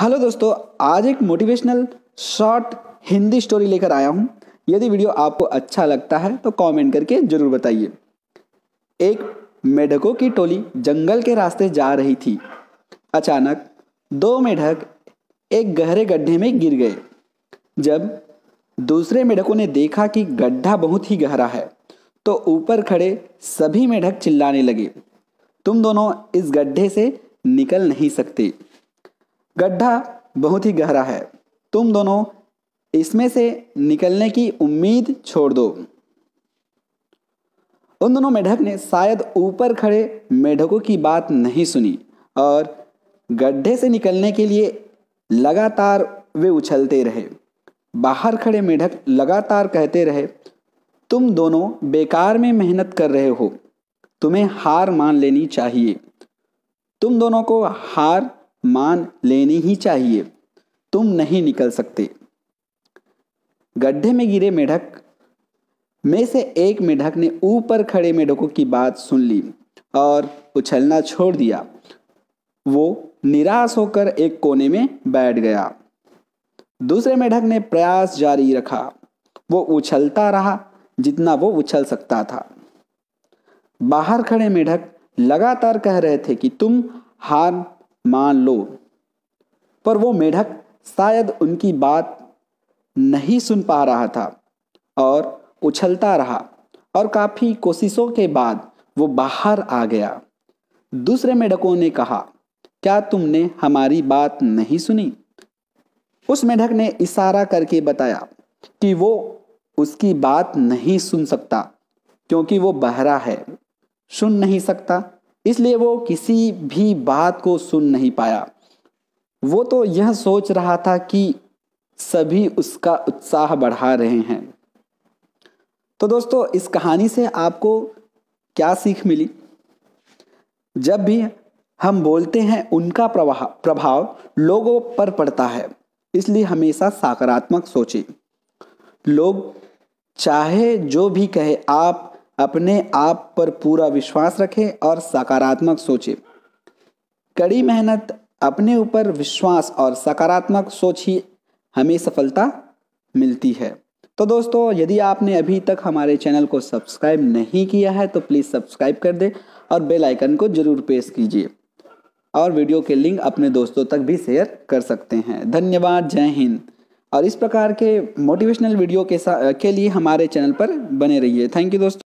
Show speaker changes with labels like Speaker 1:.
Speaker 1: hello दोस्तों आज एक मोटिवेशनल शॉर्ट हिंदी स्टोरी लेकर आया हूँ यदि वीडियो आपको अच्छा लगता है तो कमेंट करके ज़रूर बताइए एक मेढकों की टोली जंगल के रास्ते जा रही थी अचानक दो मेढक एक गहरे गड्ढे में गिर गए जब दूसरे मेढकों ने देखा कि गड्ढा बहुत ही गहरा है तो ऊपर खड़े सभी मेढक चिल्लाने लगे तुम दोनों इस गड्ढे से निकल नहीं सकते गड्ढा बहुत ही गहरा है तुम दोनों इसमें से निकलने की उम्मीद छोड़ दो उन दोनों मेढक ने शायद ऊपर खड़े मेढकों की बात नहीं सुनी और गड्ढे से निकलने के लिए लगातार वे उछलते रहे बाहर खड़े मेढक लगातार कहते रहे तुम दोनों बेकार में मेहनत कर रहे हो तुम्हें हार मान लेनी चाहिए तुम दोनों को हार मान लेनी ही चाहिए तुम नहीं निकल सकते गड्ढे में गिरे मेढक में से एक मेढक ने ऊपर खड़े मेढकों की बात सुन ली और उछलना छोड़ दिया वो निराश होकर एक कोने में बैठ गया दूसरे मेढक ने प्रयास जारी रखा वो उछलता रहा जितना वो उछल सकता था बाहर खड़े मेढक लगातार कह रहे थे कि तुम हार मान लो पर वो मेढक शायद उनकी बात नहीं सुन पा रहा था और उछलता रहा और काफ़ी कोशिशों के बाद वो बाहर आ गया दूसरे मेढकों ने कहा क्या तुमने हमारी बात नहीं सुनी उस मेढक ने इशारा करके बताया कि वो उसकी बात नहीं सुन सकता क्योंकि वो बहरा है सुन नहीं सकता इसलिए वो किसी भी बात को सुन नहीं पाया वो तो यह सोच रहा था कि सभी उसका उत्साह बढ़ा रहे हैं तो दोस्तों इस कहानी से आपको क्या सीख मिली जब भी हम बोलते हैं उनका प्रवाह प्रभाव लोगों पर पड़ता है इसलिए हमेशा सकारात्मक सोचें लोग चाहे जो भी कहे आप अपने आप पर पूरा विश्वास रखें और सकारात्मक सोचें कड़ी मेहनत अपने ऊपर विश्वास और सकारात्मक सोच ही हमें सफलता मिलती है तो दोस्तों यदि आपने अभी तक हमारे चैनल को सब्सक्राइब नहीं किया है तो प्लीज़ सब्सक्राइब कर दें और बेल आइकन को ज़रूर प्रेस कीजिए और वीडियो के लिंक अपने दोस्तों तक भी शेयर कर सकते हैं धन्यवाद जय हिंद और इस प्रकार के मोटिवेशनल वीडियो के, के लिए हमारे चैनल पर बने रहिए थैंक यू दोस्तों